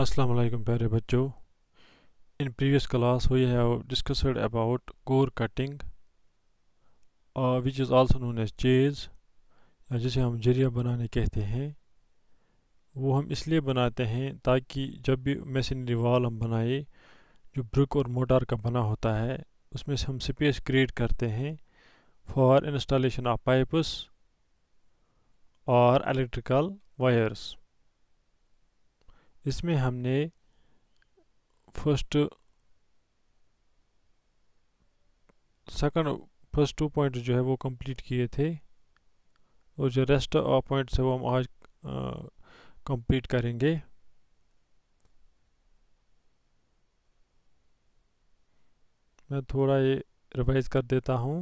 असलम प्यारे बच्चों in previous class we have discussed about core cutting which is also known as chase जिसे हम जरिया बनाने कहते हैं वो हम इसलिए बनाते हैं ताकि जब भी मशीनरी वाल हम बनाए जो ब्रिक और मोटार का बना होता है उसमें से हम स्पेस क्रिएट करते हैं फॉर इंस्टॉलेशन ऑफ पाइप्स और इलेक्ट्रिकल वायर्स इसमें हमने first second first two point जो है वो कंप्लीट किए थे और जो रेस्ट ऑफ पॉइंट्स है वो हम आज कंप्लीट करेंगे मैं थोड़ा ये रिवाइज कर देता हूँ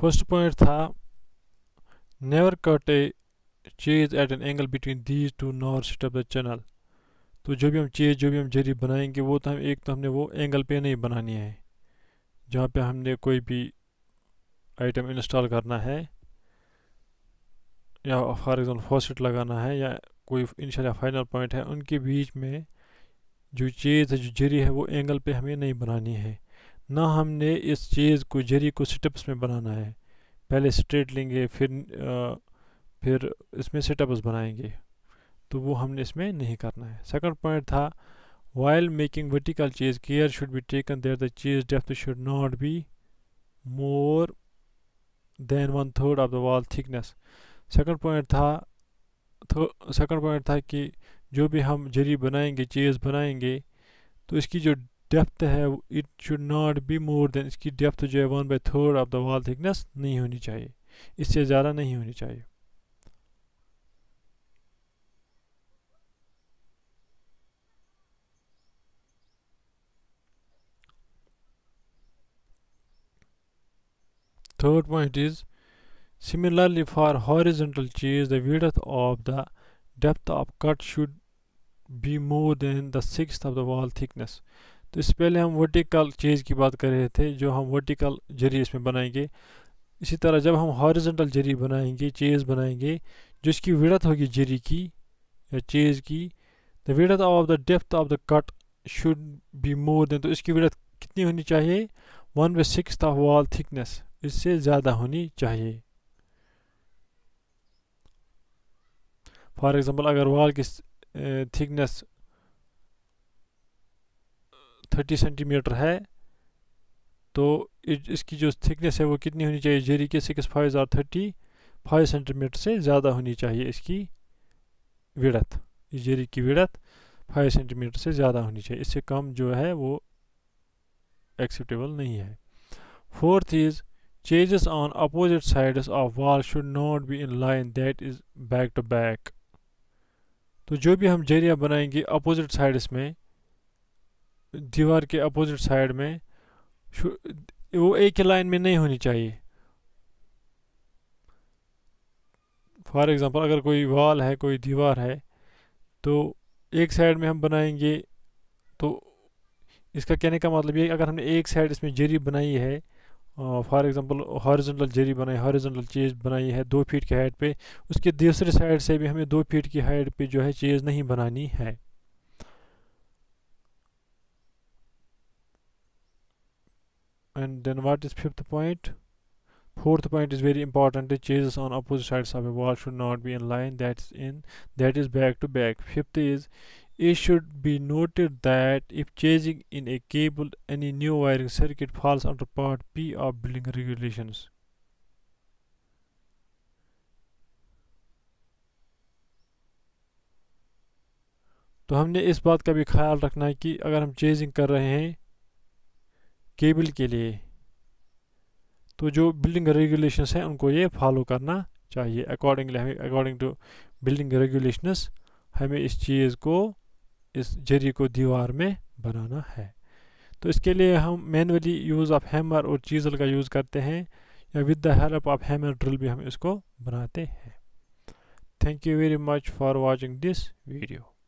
फर्स्ट पॉइंट था never cut a chase at an angle between these two north sit of the channel तो जो भी हम चेज जो भी हम जरी बनाएंगे वो तो हम एक तो हमने वो एंगल पे नहीं बनानी है जहाँ पे हमने कोई भी आइटम इंस्टॉल करना है या फॉर एग्ज़ाम्पल फॉसेट लगाना है या कोई इनशाला फाइनल पॉइंट है उनके बीच में जो चेज है जो जरी है वो एंगल पे हमें नहीं बनानी है ना हमने इस चीज़ को जरी को स्टेप्स में बनाना है पहले स्ट्रेट लेंगे फिर आ, फिर इसमें सेटअप्स बनाएंगे तो वो हमने इसमें नहीं करना है सेकंड पॉइंट था while making vertical chase care should be taken there the chase depth should not be more than one third of the wall thickness second point था सेकंड तो पॉइंट था कि जो भी हम जरी बनाएंगे चीज़ बनाएंगे तो इसकी जो डेप्थ है it should not be more than इसकी डेप्थ जो है one by third of the wall thickness नहीं होनी चाहिए इससे ज़्यादा नहीं होनी चाहिए third point is similarly for horizontal chase the width of the depth of cut should be more than the six of the wall thickness तो इससे पहले हम वर्टिकल चेज की बात कर रहे थे जो हम वर्टिकल जरिए इसमें बनाएंगे इसी तरह जब हम हॉरिजेंटल जरिए बनाएंगे चेज बनाएंगे जिसकी विड़त होगी जरी की या चेज की the width of the depth of the cut should be more than तो इसकी विड़त कितनी होनी चाहिए one by six of wall thickness इससे ज़्यादा होनी चाहिए फॉर एग्ज़ाम्पल अगर वॉल की थिकनेस 30 सेंटीमीटर है तो इसकी जो थिकनेस है वो कितनी होनी चाहिए जेरी के six five or thirty five centimetre से ज़्यादा होनी चाहिए इसकी विड़त जेरी की विड़त फाइव सेंटीमीटर से ज़्यादा होनी चाहिए इससे कम जो है वो एक्सेप्टेबल नहीं है fourth is chases on opposite sides of wall should not be in line that is back to back तो जो भी हम जेरिया बनाएंगे अपोजिट साइड्स में दीवार के अपोजिट साइड में वो एक ही लाइन में नहीं होनी चाहिए फॉर एग्ज़ाम्पल अगर कोई वॉल है कोई दीवार है तो एक साइड में हम बनाएंगे तो इसका कहने का मतलब ये अगर हमने एक साइड इसमें जरी बनाई है फॉर एग्ज़ाम्पल हॉरिजेंटल जरी बनाई हॉरिजेंटल चीज़ बनाई है दो फीट की हाइट पे उसके दूसरे साइड से भी हमें दो फीट की हाइट पे जो है चीज़ नहीं बनानी है and then what is fifth point fourth point is very important the chases on opposite sides of a wall should not be in line that's in that is back to back fifth is it should be noted that if chasing in a cable any new wiring circuit falls under part p of building regulations तो हमने इस बात का भी ख्याल रखना है कि अगर हम चेजिंग कर रहे हैं केबल के लिए तो जो बिल्डिंग रेगुलेशंस हैं उनको ये फॉलो करना चाहिए अकॉर्डिंगली हमें अकॉर्डिंग टू बिल्डिंग रेगुलेशंस हमें इस चीज़ को इस जरिए को दीवार में बनाना है तो इसके लिए हम मैनुअली यूज़ ऑफ हैमर और चीज़ल का यूज़ करते हैं या with the help of hammer drill भी हम इसको बनाते हैं thank you very much for watching this video